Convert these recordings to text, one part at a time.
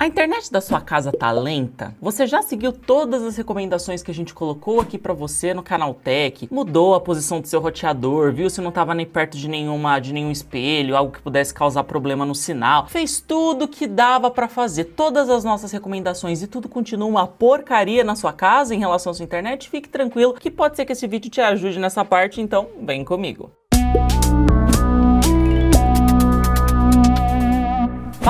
A internet da sua casa tá lenta? Você já seguiu todas as recomendações que a gente colocou aqui para você no canal Tech? Mudou a posição do seu roteador, viu se não tava nem perto de nenhuma, de nenhum espelho, algo que pudesse causar problema no sinal. Fez tudo que dava para fazer, todas as nossas recomendações e tudo continua uma porcaria na sua casa em relação à sua internet? Fique tranquilo que pode ser que esse vídeo te ajude nessa parte, então vem comigo.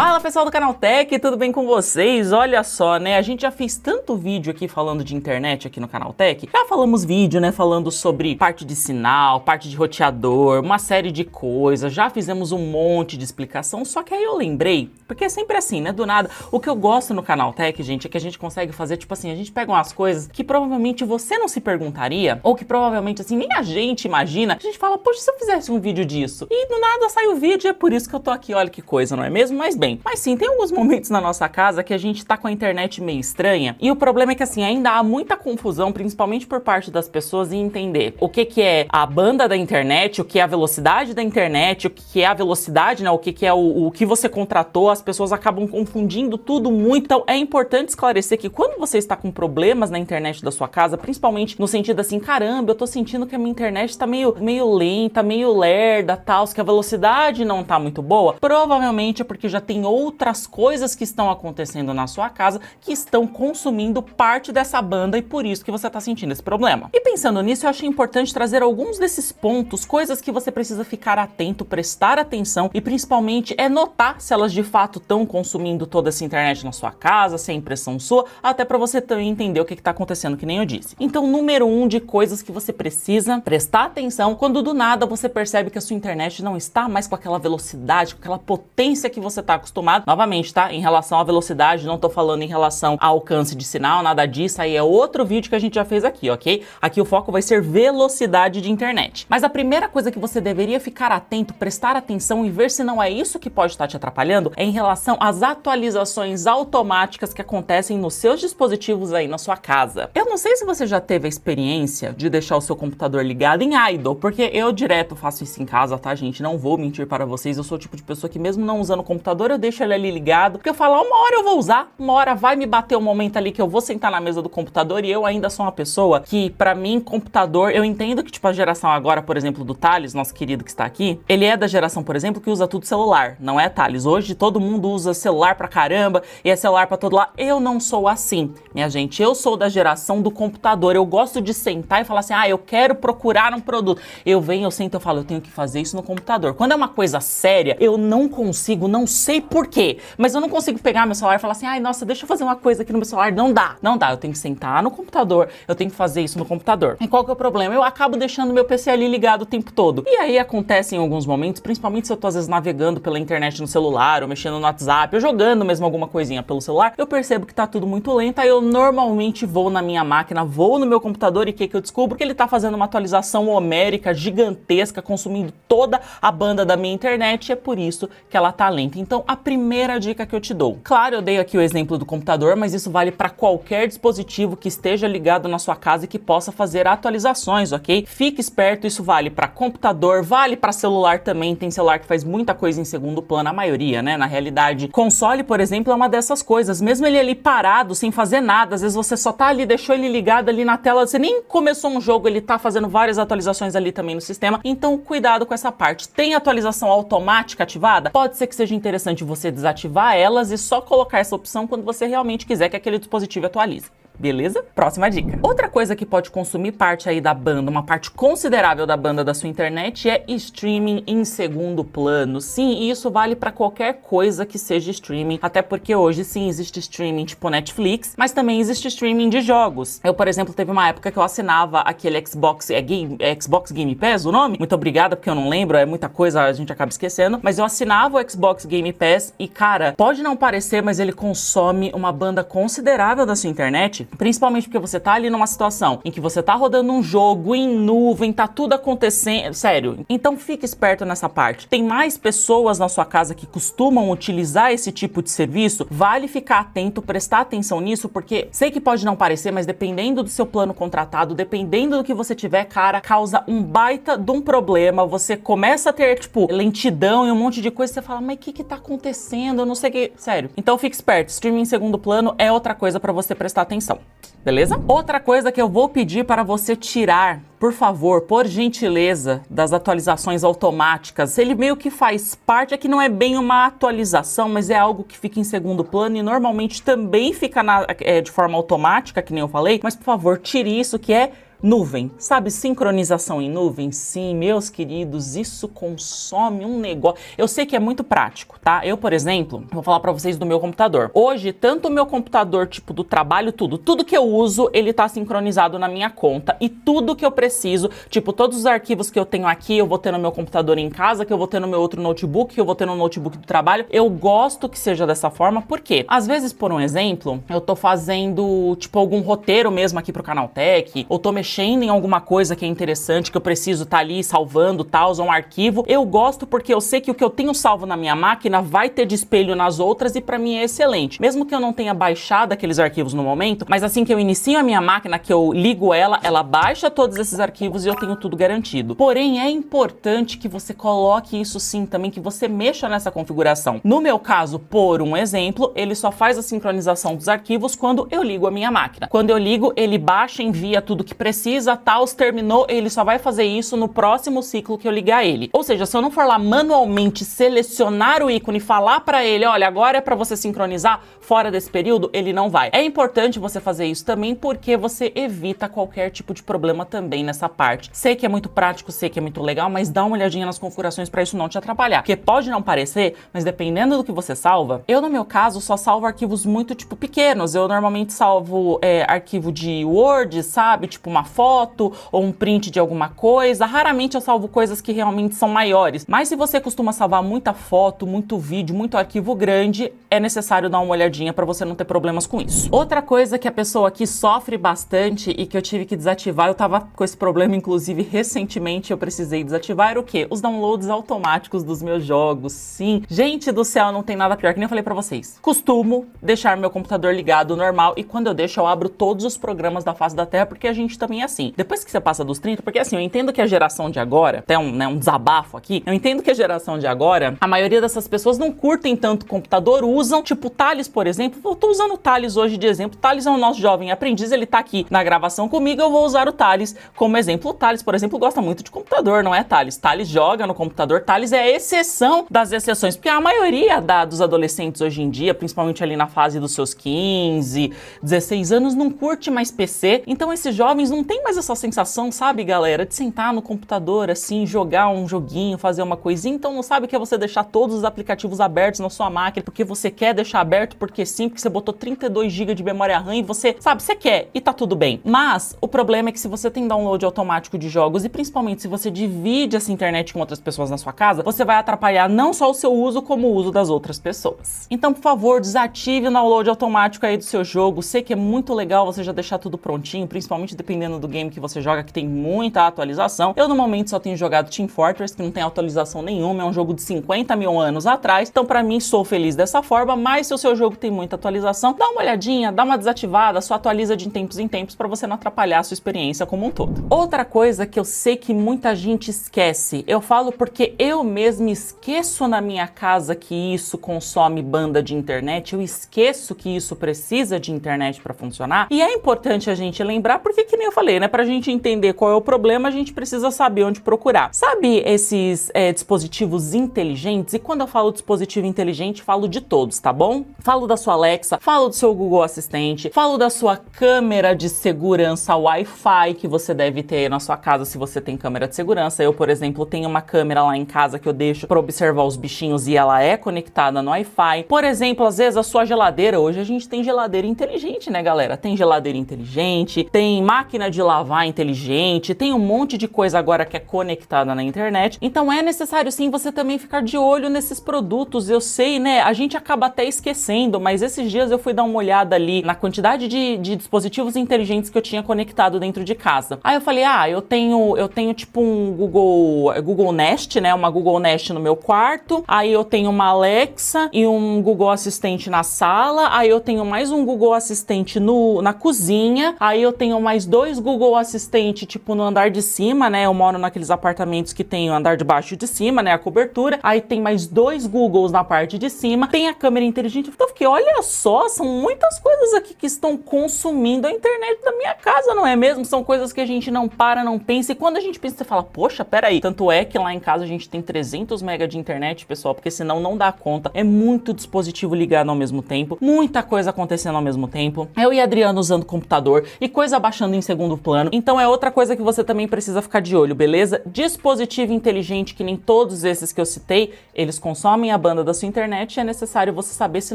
Fala pessoal do canal Tech, tudo bem com vocês? Olha só, né? A gente já fez tanto vídeo aqui falando de internet aqui no canal Tech. Já falamos vídeo, né? Falando sobre parte de sinal, parte de roteador, uma série de coisas. Já fizemos um monte de explicação. Só que aí eu lembrei, porque é sempre assim, né? Do nada. O que eu gosto no canal Tech, gente, é que a gente consegue fazer tipo assim: a gente pega umas coisas que provavelmente você não se perguntaria, ou que provavelmente assim nem a gente imagina. A gente fala, poxa, se eu fizesse um vídeo disso? E do nada sai o vídeo, é por isso que eu tô aqui. Olha que coisa, não é mesmo? Mas bem bem. Mas sim, tem alguns momentos na nossa casa que a gente tá com a internet meio estranha. E o problema é que assim, ainda há muita confusão, principalmente por parte das pessoas, em entender o que, que é a banda da internet, o que é a velocidade da internet, o que, que é a velocidade, né? O que, que é o, o que você contratou, as pessoas acabam confundindo tudo muito. Então é importante esclarecer que quando você está com problemas na internet da sua casa, principalmente no sentido assim, caramba, eu tô sentindo que a minha internet tá meio, meio lenta, meio lerda, tal, que a velocidade não tá muito boa, provavelmente é porque já tem outras coisas que estão acontecendo na sua casa que estão consumindo parte dessa banda e por isso que você está sentindo esse problema. E pensando nisso, eu achei importante trazer alguns desses pontos, coisas que você precisa ficar atento, prestar atenção e principalmente é notar se elas de fato estão consumindo toda essa internet na sua casa, se é impressão sua, até para você também entender o que está acontecendo, que nem eu disse. Então, número um de coisas que você precisa prestar atenção quando do nada você percebe que a sua internet não está mais com aquela velocidade, com aquela potência que você está acostumado. Novamente, tá? Em relação à velocidade, não tô falando em relação ao alcance de sinal, nada disso. Aí é outro vídeo que a gente já fez aqui, ok? Aqui o foco vai ser velocidade de internet. Mas a primeira coisa que você deveria ficar atento, prestar atenção e ver se não é isso que pode estar te atrapalhando é em relação às atualizações automáticas que acontecem nos seus dispositivos aí na sua casa. Eu não sei se você já teve a experiência de deixar o seu computador ligado em idle, porque eu direto faço isso em casa, tá, gente? Não vou mentir para vocês, eu sou o tipo de pessoa que mesmo não usando o computador, eu deixo ele ali ligado, porque eu falo, ah, uma hora eu vou usar, uma hora vai me bater o um momento ali que eu vou sentar na mesa do computador e eu ainda sou uma pessoa que, para mim, computador, eu entendo que, tipo, a geração agora, por exemplo, do Thales, nosso querido que está aqui, ele é da geração, por exemplo, que usa tudo celular, não é, Thales? Hoje todo mundo usa celular pra caramba e é celular pra todo lado. Eu não sou assim, minha gente. Eu sou da geração do computador. Eu gosto de sentar e falar assim, ah, eu quero procurar um produto. Eu venho, eu sento, eu falo, eu tenho que fazer isso no computador. Quando é uma coisa séria, eu não consigo, não sei sei por quê, mas eu não consigo pegar meu celular e falar assim, ai, nossa, deixa eu fazer uma coisa aqui no meu celular. Não dá, não dá. Eu tenho que sentar no computador, eu tenho que fazer isso no computador. E qual que é o problema? Eu acabo deixando meu PC ali ligado o tempo todo. E aí acontece em alguns momentos, principalmente se eu tô às vezes navegando pela internet no celular, ou mexendo no WhatsApp, ou jogando mesmo alguma coisinha pelo celular, eu percebo que tá tudo muito lento, aí eu normalmente vou na minha máquina, vou no meu computador e o que que eu descubro? Que ele tá fazendo uma atualização homérica gigantesca, consumindo toda a banda da minha internet, e é por isso que ela tá lenta. Então a primeira dica que eu te dou. Claro, eu dei aqui o exemplo do computador, mas isso vale para qualquer dispositivo que esteja ligado na sua casa e que possa fazer atualizações, ok? Fique esperto, isso vale para computador, vale para celular também. Tem celular que faz muita coisa em segundo plano, a maioria, né? Na realidade, console, por exemplo, é uma dessas coisas. Mesmo ele ali parado, sem fazer nada, às vezes você só tá ali, deixou ele ligado ali na tela, você nem começou um jogo, ele tá fazendo várias atualizações ali também no sistema. Então, cuidado com essa parte. Tem atualização automática ativada? Pode ser que seja interessante de você desativar elas e só colocar essa opção quando você realmente quiser que aquele dispositivo atualize. Beleza? Próxima dica. Outra coisa que pode consumir parte aí da banda, uma parte considerável da banda da sua internet é streaming em segundo plano. Sim, e isso vale para qualquer coisa que seja streaming, até porque hoje sim existe streaming tipo Netflix, mas também existe streaming de jogos. Eu, por exemplo, teve uma época que eu assinava aquele Xbox, é, game, é Xbox Game Pass o nome? Muito obrigada porque eu não lembro, é muita coisa, a gente acaba esquecendo, mas eu assinava o Xbox Game Pass e cara, pode não parecer, mas ele consome uma banda considerável da sua internet Principalmente porque você tá ali numa situação em que você tá rodando um jogo em nuvem, tá tudo acontecendo. Sério. Então fique esperto nessa parte. Tem mais pessoas na sua casa que costumam utilizar esse tipo de serviço? Vale ficar atento, prestar atenção nisso, porque sei que pode não parecer, mas dependendo do seu plano contratado, dependendo do que você tiver, cara, causa um baita de um problema. Você começa a ter, tipo, lentidão e um monte de coisa. Você fala, mas o que que tá acontecendo? Eu não sei o que. Sério. Então fique esperto. Streaming em segundo plano é outra coisa para você prestar atenção. Beleza? Outra coisa que eu vou pedir para você tirar, por favor, por gentileza, das atualizações automáticas. Ele meio que faz parte, aqui é que não é bem uma atualização, mas é algo que fica em segundo plano e normalmente também fica na, é, de forma automática, que nem eu falei. Mas, por favor, tire isso que é Nuvem, sabe sincronização em nuvem? Sim, meus queridos, isso consome um negócio. Eu sei que é muito prático, tá? Eu, por exemplo, vou falar para vocês do meu computador. Hoje, tanto o meu computador, tipo do trabalho, tudo, tudo que eu uso, ele tá sincronizado na minha conta e tudo que eu preciso, tipo todos os arquivos que eu tenho aqui, eu vou ter no meu computador em casa, que eu vou ter no meu outro notebook, que eu vou ter no notebook do trabalho. Eu gosto que seja dessa forma, porque às vezes, por um exemplo, eu tô fazendo tipo algum roteiro mesmo aqui pro Canal Tech, ou tô mexendo mexendo em alguma coisa que é interessante, que eu preciso estar tá ali salvando, tal, tá, um arquivo, eu gosto porque eu sei que o que eu tenho salvo na minha máquina vai ter de espelho nas outras e para mim é excelente. Mesmo que eu não tenha baixado aqueles arquivos no momento, mas assim que eu inicio a minha máquina, que eu ligo ela, ela baixa todos esses arquivos e eu tenho tudo garantido. Porém, é importante que você coloque isso sim também, que você mexa nessa configuração. No meu caso, por um exemplo, ele só faz a sincronização dos arquivos quando eu ligo a minha máquina. Quando eu ligo, ele baixa e envia tudo que precisa precisa, tal, terminou, ele só vai fazer isso no próximo ciclo que eu ligar ele. Ou seja, se eu não for lá manualmente selecionar o ícone e falar para ele, olha, agora é para você sincronizar fora desse período, ele não vai. É importante você fazer isso também porque você evita qualquer tipo de problema também nessa parte. Sei que é muito prático, sei que é muito legal, mas dá uma olhadinha nas configurações para isso não te atrapalhar. Porque pode não parecer, mas dependendo do que você salva, eu no meu caso só salvo arquivos muito tipo pequenos. Eu normalmente salvo é, arquivo de Word, sabe? Tipo uma foto ou um print de alguma coisa. Raramente eu salvo coisas que realmente são maiores. Mas se você costuma salvar muita foto, muito vídeo, muito arquivo grande, é necessário dar uma olhadinha para você não ter problemas com isso. Outra coisa que a pessoa aqui sofre bastante e que eu tive que desativar, eu tava com esse problema inclusive recentemente, eu precisei desativar era o quê? Os downloads automáticos dos meus jogos. Sim. Gente do céu, não tem nada pior que nem eu falei para vocês. Costumo deixar meu computador ligado normal e quando eu deixo eu abro todos os programas da face da Terra porque a gente também mim assim. Depois que você passa dos 30, porque assim, eu entendo que a geração de agora, até um, né, um desabafo aqui, eu entendo que a geração de agora, a maioria dessas pessoas não curtem tanto computador, usam, tipo, Thales, por exemplo. Eu tô usando o Thales hoje de exemplo. Thales é o nosso jovem aprendiz, ele tá aqui na gravação comigo, eu vou usar o Thales como exemplo. O Thales, por exemplo, gosta muito de computador, não é, Thales? Thales joga no computador, Thales é a exceção das exceções, porque a maioria da, dos adolescentes hoje em dia, principalmente ali na fase dos seus 15, 16 anos, não curte mais PC, então esses jovens não tem mais essa sensação, sabe, galera, de sentar no computador assim, jogar um joguinho, fazer uma coisinha. Então não sabe que é você deixar todos os aplicativos abertos na sua máquina porque você quer deixar aberto porque sim, porque você botou 32 GB de memória RAM e você, sabe, você quer e tá tudo bem. Mas o problema é que se você tem download automático de jogos e principalmente se você divide essa internet com outras pessoas na sua casa, você vai atrapalhar não só o seu uso, como o uso das outras pessoas. Então, por favor, desative o download automático aí do seu jogo. Sei que é muito legal você já deixar tudo prontinho, principalmente dependendo dependendo do game que você joga, que tem muita atualização. Eu, no momento, só tenho jogado Team Fortress, que não tem atualização nenhuma, é um jogo de 50 mil anos atrás. Então, para mim, sou feliz dessa forma, mas se o seu jogo tem muita atualização, dá uma olhadinha, dá uma desativada, só atualiza de tempos em tempos para você não atrapalhar a sua experiência como um todo. Outra coisa que eu sei que muita gente esquece, eu falo porque eu mesmo esqueço na minha casa que isso consome banda de internet, eu esqueço que isso precisa de internet para funcionar, e é importante a gente lembrar porque que nem eu falei, né? Para a gente entender qual é o problema, a gente precisa saber onde procurar. Sabe esses é, dispositivos inteligentes? E quando eu falo dispositivo inteligente, falo de todos, tá bom? Falo da sua Alexa, falo do seu Google Assistente, falo da sua câmera de segurança Wi-Fi que você deve ter na sua casa se você tem câmera de segurança. Eu, por exemplo, tenho uma câmera lá em casa que eu deixo para observar os bichinhos e ela é conectada no Wi-Fi. Por exemplo, às vezes a sua geladeira, hoje a gente tem geladeira inteligente, né, galera? Tem geladeira inteligente, tem máquina de lavar inteligente, tem um monte de coisa agora que é conectada na internet. Então é necessário sim você também ficar de olho nesses produtos. Eu sei, né? A gente acaba até esquecendo, mas esses dias eu fui dar uma olhada ali na quantidade de, de dispositivos inteligentes que eu tinha conectado dentro de casa. Aí eu falei, ah, eu tenho, eu tenho tipo um Google, Google Nest, né? Uma Google Nest no meu quarto. Aí eu tenho uma Alexa e um Google Assistente na sala. Aí eu tenho mais um Google Assistente no, na cozinha. Aí eu tenho mais dois Google Assistente, tipo, no andar de cima, né? Eu moro naqueles apartamentos que tem o andar de baixo e de cima, né? A cobertura. Aí tem mais dois Googles na parte de cima. Tem a câmera inteligente. Então, fiquei, olha só, são muitas coisas aqui que estão consumindo a internet da minha casa, não é mesmo? São coisas que a gente não para, não pensa. E quando a gente pensa, você fala, poxa, peraí. Tanto é que lá em casa a gente tem 300 mega de internet, pessoal, porque senão não dá conta. É muito dispositivo ligado ao mesmo tempo, muita coisa acontecendo ao mesmo tempo. Eu e Adriano usando computador e coisa baixando em segundo segundo plano. Então é outra coisa que você também precisa ficar de olho, beleza? Dispositivo inteligente, que nem todos esses que eu citei, eles consomem a banda da sua internet e é necessário você saber se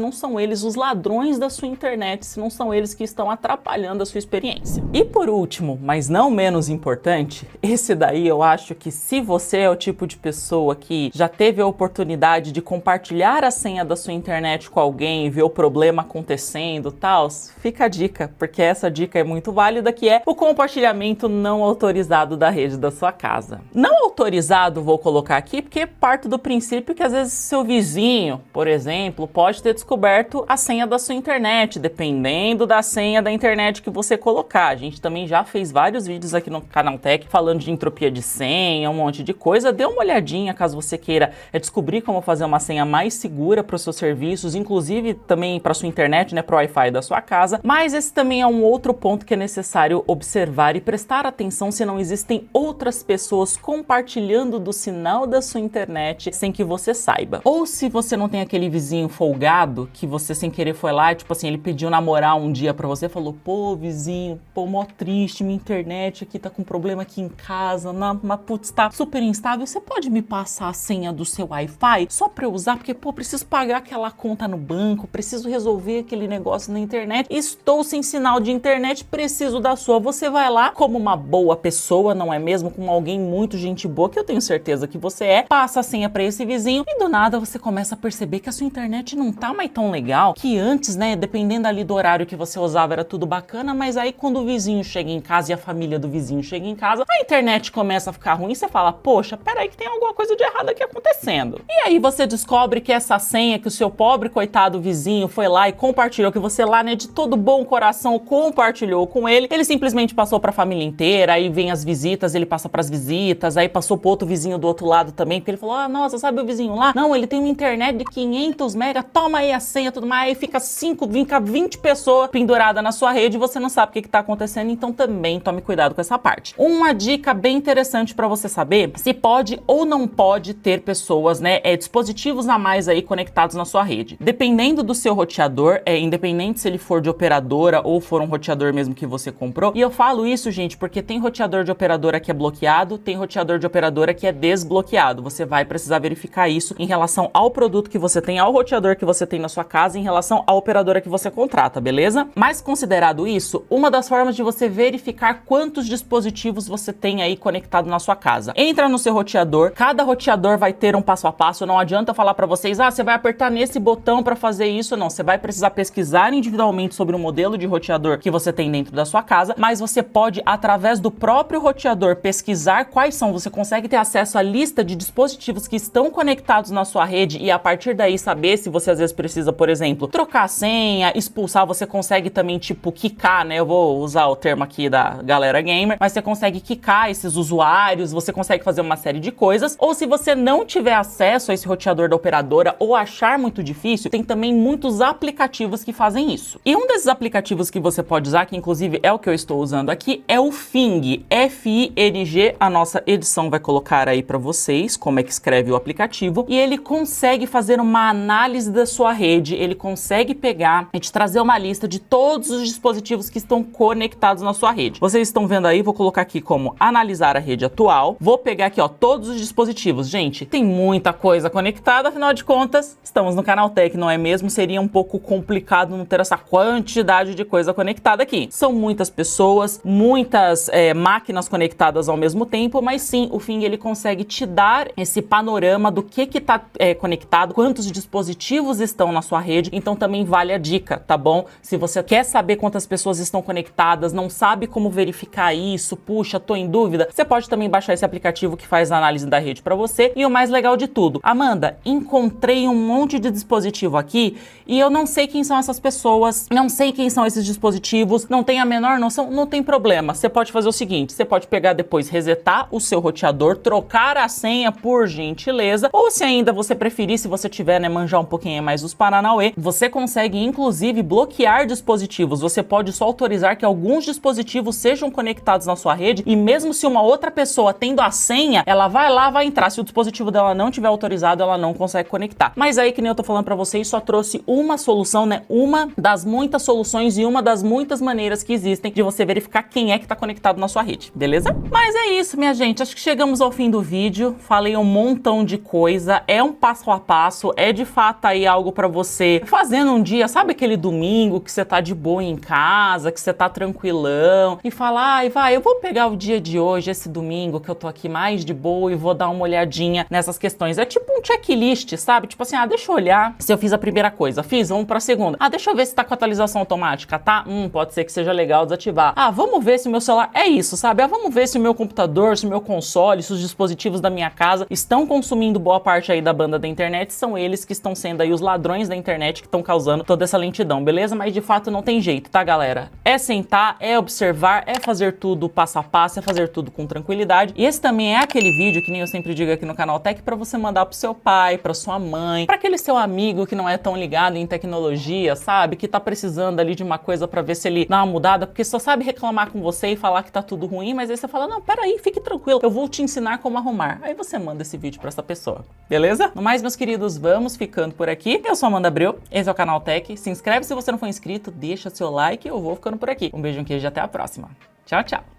não são eles os ladrões da sua internet, se não são eles que estão atrapalhando a sua experiência. E por último, mas não menos importante, esse daí eu acho que se você é o tipo de pessoa que já teve a oportunidade de compartilhar a senha da sua internet com alguém ver o problema acontecendo, tal, fica a dica, porque essa dica é muito válida que é o compartilhamento não autorizado da rede da sua casa. Não autorizado vou colocar aqui porque parto do princípio que às vezes seu vizinho, por exemplo, pode ter descoberto a senha da sua internet, dependendo da senha da internet que você colocar. A gente também já fez vários vídeos aqui no canal Tech falando de entropia de senha, um monte de coisa. Dê uma olhadinha caso você queira é, descobrir como fazer uma senha mais segura para os seus serviços, inclusive também para sua internet, né, para o Wi-Fi da sua casa. Mas esse também é um outro ponto que é necessário observar observar e prestar atenção se não existem outras pessoas compartilhando do sinal da sua internet sem que você saiba. Ou se você não tem aquele vizinho folgado que você sem querer foi lá, tipo assim, ele pediu namorar um dia para você, falou: "Pô, vizinho, pô, mó triste, minha internet aqui tá com problema aqui em casa, na, mas putz, tá super instável, você pode me passar a senha do seu Wi-Fi só para eu usar, porque pô, preciso pagar aquela conta no banco, preciso resolver aquele negócio na internet. Estou sem sinal de internet, preciso da sua. Você você vai lá como uma boa pessoa, não é mesmo? Como alguém muito gente boa, que eu tenho certeza que você é, passa a senha para esse vizinho e do nada você começa a perceber que a sua internet não tá mais tão legal, que antes, né, dependendo ali do horário que você usava era tudo bacana, mas aí quando o vizinho chega em casa e a família do vizinho chega em casa, a internet começa a ficar ruim, você fala: "Poxa, peraí que tem alguma coisa de errado aqui acontecendo". E aí você descobre que essa senha que o seu pobre coitado vizinho foi lá e compartilhou que você lá, né, de todo bom coração compartilhou com ele, ele simplesmente repente passou para a família inteira, aí vem as visitas, ele passa para as visitas, aí passou pro outro vizinho do outro lado também, porque ele falou: "Ah, nossa, sabe o vizinho lá? Não, ele tem uma internet de 500 mega, toma aí a senha tudo mais, aí fica 5, fica 20 pessoas pendurada na sua rede e você não sabe o que que tá acontecendo, então também tome cuidado com essa parte. Uma dica bem interessante para você saber se pode ou não pode ter pessoas, né, é, dispositivos a mais aí conectados na sua rede. Dependendo do seu roteador, é independente se ele for de operadora ou for um roteador mesmo que você comprou, e eu falo isso, gente, porque tem roteador de operadora que é bloqueado, tem roteador de operadora que é desbloqueado. Você vai precisar verificar isso em relação ao produto que você tem, ao roteador que você tem na sua casa, em relação à operadora que você contrata, beleza? Mas considerado isso, uma das formas de você verificar quantos dispositivos você tem aí conectado na sua casa. Entra no seu roteador, cada roteador vai ter um passo a passo, não adianta falar para vocês, ah, você vai apertar nesse botão para fazer isso, não. Você vai precisar pesquisar individualmente sobre o modelo de roteador que você tem dentro da sua casa, mas você você pode, através do próprio roteador, pesquisar quais são. Você consegue ter acesso à lista de dispositivos que estão conectados na sua rede e a partir daí saber se você às vezes precisa, por exemplo, trocar a senha, expulsar. Você consegue também, tipo, quicar, né? Eu vou usar o termo aqui da galera gamer, mas você consegue quicar esses usuários, você consegue fazer uma série de coisas. Ou se você não tiver acesso a esse roteador da operadora ou achar muito difícil, tem também muitos aplicativos que fazem isso. E um desses aplicativos que você pode usar, que inclusive é o que eu estou usando usando aqui é o FING, F-I-N-G, a nossa edição vai colocar aí para vocês como é que escreve o aplicativo, e ele consegue fazer uma análise da sua rede, ele consegue pegar e te trazer uma lista de todos os dispositivos que estão conectados na sua rede. Vocês estão vendo aí, vou colocar aqui como analisar a rede atual, vou pegar aqui ó, todos os dispositivos. Gente, tem muita coisa conectada, afinal de contas, estamos no canal Tech, não é mesmo? Seria um pouco complicado não ter essa quantidade de coisa conectada aqui. São muitas pessoas, pessoas, muitas é, máquinas conectadas ao mesmo tempo, mas sim, o Fing ele consegue te dar esse panorama do que que tá é, conectado, quantos dispositivos estão na sua rede, então também vale a dica, tá bom? Se você quer saber quantas pessoas estão conectadas, não sabe como verificar isso, puxa, tô em dúvida, você pode também baixar esse aplicativo que faz a análise da rede para você. E o mais legal de tudo, Amanda, encontrei um monte de dispositivo aqui e eu não sei quem são essas pessoas, não sei quem são esses dispositivos, não tenho a menor noção, não tenho tem problema. Você pode fazer o seguinte: você pode pegar depois, resetar o seu roteador, trocar a senha por gentileza, ou se ainda você preferir, se você tiver, né, manjar um pouquinho mais os Paranauê, você consegue inclusive bloquear dispositivos. Você pode só autorizar que alguns dispositivos sejam conectados na sua rede e mesmo se uma outra pessoa tendo a senha, ela vai lá, vai entrar. Se o dispositivo dela não tiver autorizado, ela não consegue conectar. Mas aí que nem eu tô falando para vocês, só trouxe uma solução, né? Uma das muitas soluções e uma das muitas maneiras que existem de você verificar verificar quem é que está conectado na sua rede, beleza? Mas é isso, minha gente. Acho que chegamos ao fim do vídeo. Falei um montão de coisa. É um passo a passo. É de fato aí algo para você fazendo um dia, sabe aquele domingo que você tá de boa em casa, que você tá tranquilão e falar, ai, vai, eu vou pegar o dia de hoje, esse domingo que eu tô aqui mais de boa e vou dar uma olhadinha nessas questões. É tipo checklist, sabe? Tipo assim, ah, deixa eu olhar se eu fiz a primeira coisa. Fiz, vamos pra segunda. Ah, deixa eu ver se tá com atualização automática, tá? Hum, pode ser que seja legal desativar. Ah, vamos ver se o meu celular é isso, sabe? Ah, vamos ver se o meu computador, se o meu console, se os dispositivos da minha casa estão consumindo boa parte aí da banda da internet. São eles que estão sendo aí os ladrões da internet que estão causando toda essa lentidão, beleza? Mas de fato não tem jeito, tá, galera? É sentar, é observar, é fazer tudo passo a passo, é fazer tudo com tranquilidade. E esse também é aquele vídeo que nem eu sempre digo aqui no canal Tech para você mandar pro seu pai, para sua mãe, para aquele seu amigo que não é tão ligado em tecnologia, sabe? Que tá precisando ali de uma coisa para ver se ele dá uma mudada, porque só sabe reclamar com você e falar que tá tudo ruim, mas aí você fala: "Não, peraí, fique tranquilo, eu vou te ensinar como arrumar". Aí você manda esse vídeo para essa pessoa. Beleza? No mais, meus queridos, vamos ficando por aqui. Eu sou Amanda Abreu, esse é o canal Tech. Se inscreve se você não for inscrito, deixa seu like, eu vou ficando por aqui. Um beijo, um queijo e até a próxima. Tchau, tchau.